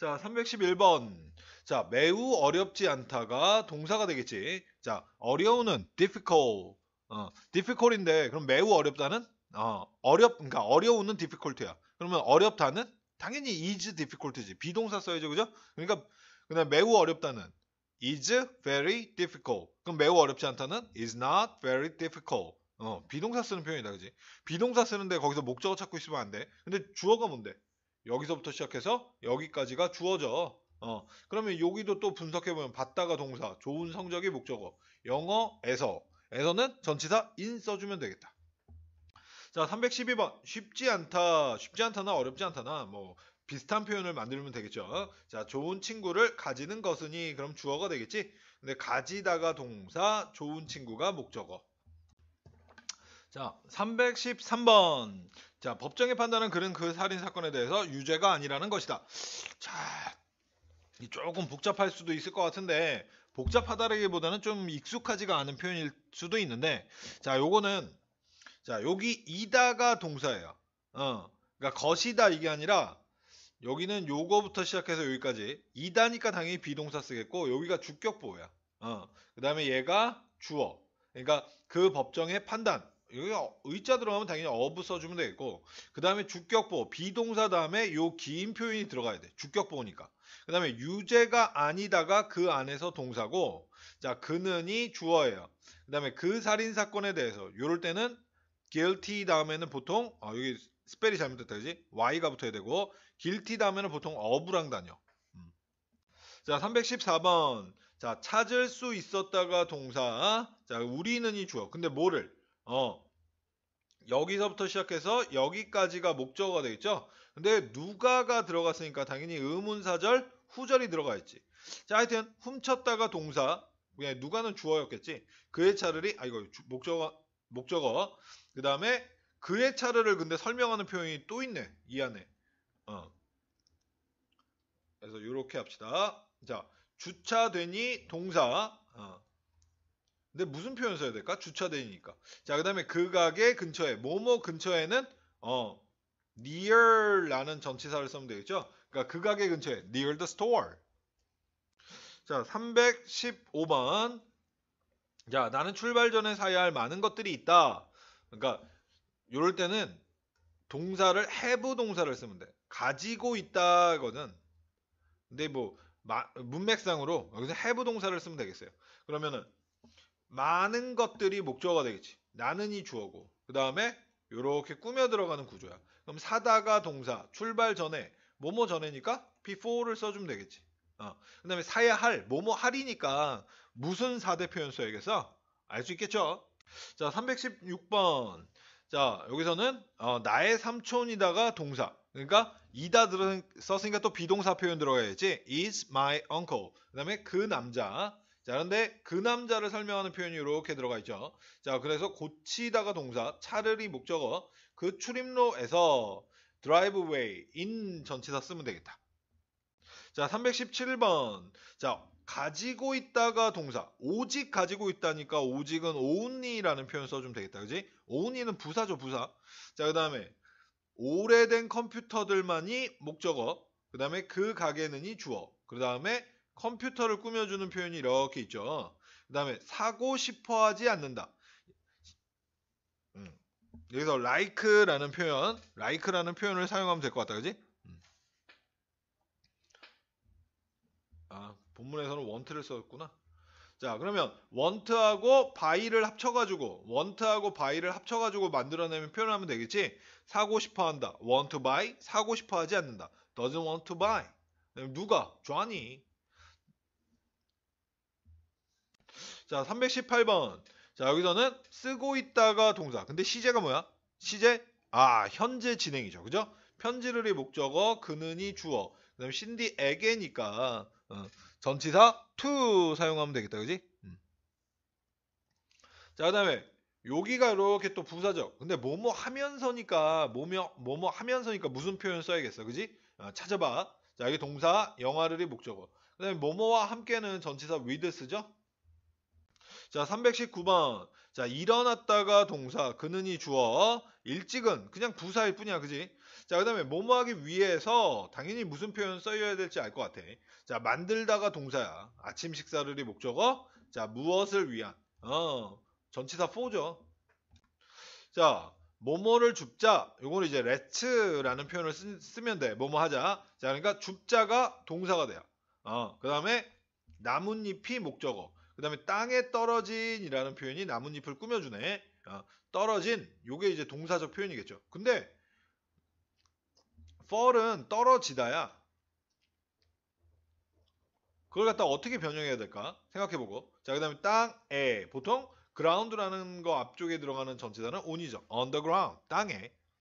자, 311번. 자, 매우 어렵지 않다가 동사가 되겠지. 자, 어려우는 difficult. 어, difficult인데 그럼 매우 어렵다는 어, 어렵 그러니까 어려우는 difficult야. 그러면 어렵다는 당연히 is difficult지. 비동사 써야죠. 그죠? 그러니까 그냥 매우 어렵다는 is very difficult. 그럼 매우 어렵지 않다는 is not very difficult. 어, 비동사 쓰는 표현이다. 그지? 비동사 쓰는데 거기서 목적어 찾고 있으면 안 돼. 근데 주어가 뭔데? 여기서부터 시작해서 여기까지가 주어져. 어, 그러면 여기도 또 분석해보면 받다가 동사, 좋은 성적이 목적어, 영어에서, 에서는 전치사 인 써주면 되겠다. 자, 312번. 쉽지 않다, 쉽지 않다나 어렵지 않다나, 뭐, 비슷한 표현을 만들면 되겠죠. 자, 좋은 친구를 가지는 것은이 그럼 주어가 되겠지? 근데 가지다가 동사, 좋은 친구가 목적어. 자, 313번. 자, 법정의 판단은 그런 그 살인 사건에 대해서 유죄가 아니라는 것이다. 자, 조금 복잡할 수도 있을 것 같은데 복잡하다기보다는좀 익숙하지가 않은 표현일 수도 있는데 자, 요거는 자, 여기 이다가 동사예요. 어. 그러니까 것이다 이게 아니라 여기는 요거부터 시작해서 여기까지 이다니까 당연히 비동사 쓰겠고 여기가 주격보호야. 어. 그다음에 얘가 주어. 그러니까 그 법정의 판단 여기 의자 들어가면 당연히 어부 써주면 되겠고 그 다음에 주격보 비동사 다음에 요 긴 표현이 들어가야 돼 주격보니까 그 다음에 유죄가 아니다가 그 안에서 동사고 자 그는이 주어예요 그 다음에 그 살인사건에 대해서 요럴 때는 guilty 다음에는 보통 아 여기 스펠이 잘못됐다 그지 y가 붙어야 되고 guilty 다음에는 보통 어부랑 다녀 음. 자 314번 자 찾을 수 있었다가 동사 자 우리는 이 주어 근데 뭐를 어, 여기서부터 시작해서 여기까지가 목적어가 되겠죠? 근데 누가가 들어갔으니까 당연히 의문사절, 후절이 들어가 있지. 자, 하여튼 훔쳤다가 동사, 그냥 누가는 주어였겠지. 그의 차를이, 아, 이거 목적어, 목적어. 그 다음에 그의 차를 근데 설명하는 표현이 또 있네. 이 안에. 어. 그래서 이렇게 합시다. 자, 주차되니 동사, 근데 무슨 표현 써야 될까? 주차대니까. 자, 그 다음에 그 가게 근처에, 뭐뭐 근처에는, 어, near라는 전치사를 쓰면 되겠죠? 그러니까 그 가게 근처에, near the store. 자, 315번. 자, 나는 출발 전에 사야 할 많은 것들이 있다. 그러니까, 요럴 때는 동사를 해부 동사를 쓰면 돼. 가지고 있다거든. 근데 뭐, 마, 문맥상으로 여기서 해부 동사를 쓰면 되겠어요. 그러면은, 많은 것들이 목적어가 되겠지. 나는이 주어고. 그 다음에 이렇게 꾸며 들어가는 구조야. 그럼 사다가 동사, 출발 전에, 뭐뭐 전에니까 before를 써주면 되겠지. 어. 그 다음에 사야 할, 뭐뭐 할이니까 무슨 사대 표현 써야겠어? 알 수 있겠죠? 자, 316번. 자, 여기서는 어, 나의 삼촌이다가 동사. 그러니까 이다 들은 썼으니까 또 비동사 표현 들어가야지. is my uncle. 그 다음에 그 남자. 자, 그런데 그 남자를 설명하는 표현이 이렇게 들어가 있죠. 자, 그래서 고치다가 동사, 차르리 목적어, 그 출입로에서 드라이브웨이, 인 전치사 쓰면 되겠다. 자, 317번. 자, 가지고 있다가 동사. 오직 가지고 있다니까 오직은 오운이라는 표현 써주면 되겠다. 그지? 오운이는 부사죠, 부사. 자, 그 다음에 오래된 컴퓨터들만이 목적어. 그 다음에 그 가게는이 주어. 그 다음에 컴퓨터를 꾸며주는 표현이 이렇게 있죠. 그 다음에 사고 싶어 하지 않는다. 음. 여기서 like라는 표현, like라는 표현을 사용하면 될 것 같다. 그지? 음. 아, 본문에서는 want를 썼구나. 자, 그러면 want하고 by를 합쳐가지고, want하고 by를 합쳐가지고 만들어내면 표현하면 되겠지? 사고 싶어 한다. want to buy, 사고 싶어 하지 않는다. doesn't want to buy. 누가? j o h 자, 318번. 자, 여기서는 쓰고 있다가 동사. 근데 시제가 뭐야? 시제? 아, 현재 진행이죠. 그죠? 편지를이 목적어, 그는이 주어. 그 다음에 신디에게니까 어, 전치사 to 사용하면 되겠다. 그지? 음. 자, 그 다음에 여기가 이렇게 또부사적 근데 뭐뭐 하면서니까 뭐며 뭐뭐 하면서니까 무슨 표현 써야겠어, 그지? 어, 찾아봐. 자, 여기 동사, 영화를이 목적어. 그다음에 뭐뭐와 함께는 전치사 with 쓰죠. 자, 319번. 자, 일어났다가 동사, 그는이 주어, 일찍은 그냥 부사일 뿐이야, 그지? 자, 그 다음에 뭐뭐 하기 위해서 당연히 무슨 표현 써야 될지 알 것 같아. 자, 만들다가 동사야. 아침 식사를 이 목적어. 자, 무엇을 위한. 어, 전치사 4죠. 자, 뭐뭐를 줍자. 요거는 이제 let라는 표현을 쓰, 면 돼. 뭐뭐 하자. 자, 그러니까 줍자가 동사가 돼요. 어, 그 다음에 나뭇잎이 목적어. 그 다음에 땅에 떨어진이라는 표현이 나뭇잎을 꾸며주네. 어, 떨어진 요게 이제 동사적 표현이겠죠. 근데 fall은 떨어지다야. 그걸 갖다 어떻게 변형해야 될까 생각해보고 자 그 다음에 땅에 보통 ground라는 거 앞쪽에 들어가는 전체단은 on이죠. on the ground 땅에